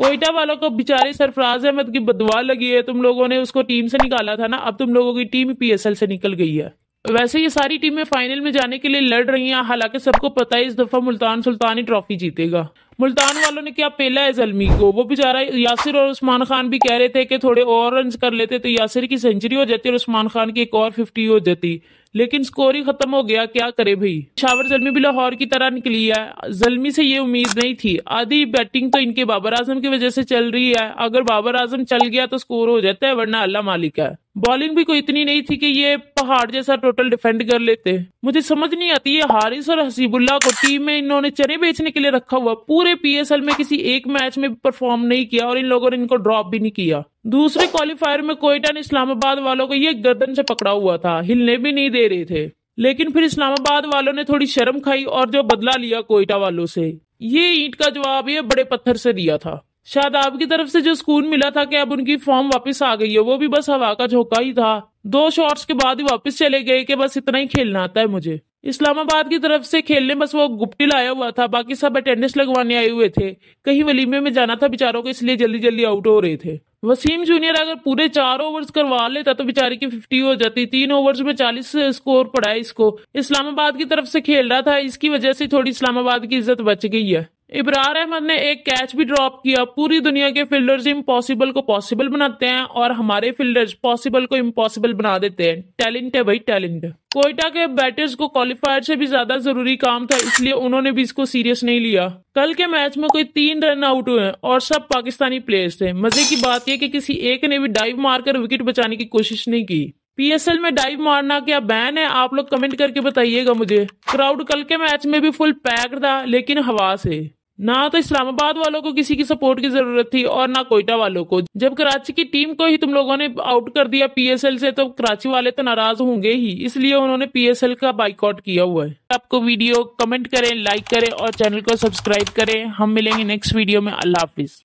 कोयटा वालों को बेचारे सरफराज अहमद की बदवा लगी है तुम लोगों ने उसको टीम से निकाला था ना अब तुम लोगों की टीम पीएसएल से निकल गई है वैसे ये सारी टीमें फाइनल में जाने के लिए लड़ रही हैं हालांकि सबको पता है इस दफा मुल्तान सुल्तानी ट्रॉफी जीतेगा मुल्तान वालों ने क्या पेला है जलमी को वो बेचारा यासिर और उस्मान खान भी कह रहे थे कि थोड़े और रन कर लेते तो यासिर की सेंचुरी हो जाती और उस्मान खान की एक और फिफ्टी हो जाती लेकिन स्कोर ही खत्म हो गया क्या करे भाई शावर जलमी भी लाहौर की तरह निकली है जलमी से ये उम्मीद नहीं थी आधी बैटिंग तो इनके बाबर आजम की वजह से चल रही है अगर बाबर आजम चल गया तो स्कोर हो जाता है वरना अल्लाह मालिक है बॉलिंग भी कोई इतनी नहीं थी कि ये पहाड़ जैसा टोटल डिफेंड कर लेते मुझे समझ नहीं आती ये हारिस और हसीबुल्ला को टीम में इन्होंने चने बेचने के लिए रखा हुआ पूरे पूरे पीएसएल में किसी एक मैच में परफॉर्म नहीं किया और इन लोगों ने इनको ड्रॉप भी नहीं किया दूसरे क्वालिफायर में कोयटा ने इस्लामाबाद वालों को ये गर्दन से पकड़ा हुआ था हिलने भी नहीं दे रहे थे लेकिन फिर इस्लामाबाद वालों ने थोड़ी शर्म खाई और जो बदला लिया कोयटा वालों से ये ईंट का जवाब ये बड़े पत्थर से दिया था शायद आपकी तरफ से जो सुकून मिला था कि अब उनकी फॉर्म वापस आ गई है वो भी बस हवा का झोंका ही था दो शॉट्स के बाद ही वापस चले गए कि बस इतना ही खेलना आता है मुझे इस्लामाबाद की तरफ से खेलने बस वो गुप्टी लाया हुआ था बाकी सब अटेंडेंस लगवाने आए हुए थे कहीं वलीमे में जाना था बेचारों को इसलिए जल्दी जल्दी आउट हो रहे थे वसीम जूनियर अगर पूरे चार ओवर्स करवा लेता तो बेचारे की फिफ्टी हो जाती तीन ओवर्स में चालीस स्कोर पड़ा है इसको इस्लामाबाद की तरफ से खेल रहा था इसकी वजह से थोड़ी इस्लामाबाद की इज्जत बच गई है इब्रार अहमद ने एक कैच भी ड्रॉप किया पूरी दुनिया के फील्डर्स इम्पॉसिबल को पॉसिबल बनाते हैं और हमारे फील्डर्स पॉसिबल को इम्पॉसिबल बना देते हैं टैलेंट है भाई टैलेंट कोयटा के बैटर्स को क्वालिफायर से भी ज्यादा जरूरी काम था इसलिए उन्होंने भी इसको सीरियस नहीं लिया कल के मैच में कोई तीन रन आउट हुए और सब पाकिस्तानी प्लेयर्स थे मजे की बात यह कि किसी एक ने भी डाइव मारकर विकेट बचाने की कोशिश नहीं की पीएसएल में डाइव मारना क्या बैन है आप लोग कमेंट करके बताइएगा मुझे क्राउड कल के मैच में भी फुल पैक्ड था लेकिन हवा से ना तो इस्लामाबाद वालों को किसी की सपोर्ट की जरूरत थी और ना कोयटा वालों को जब कराची की टीम को ही तुम लोगों ने आउट कर दिया पीएसएल से तो कराची वाले तो नाराज होंगे ही इसलिए उन्होंने पीएसएल का बाइकआउट किया हुआ है आपको वीडियो कमेंट करें लाइक करें और चैनल को सब्सक्राइब करें हम मिलेंगे नेक्स्ट वीडियो में अल्लाह हाफिज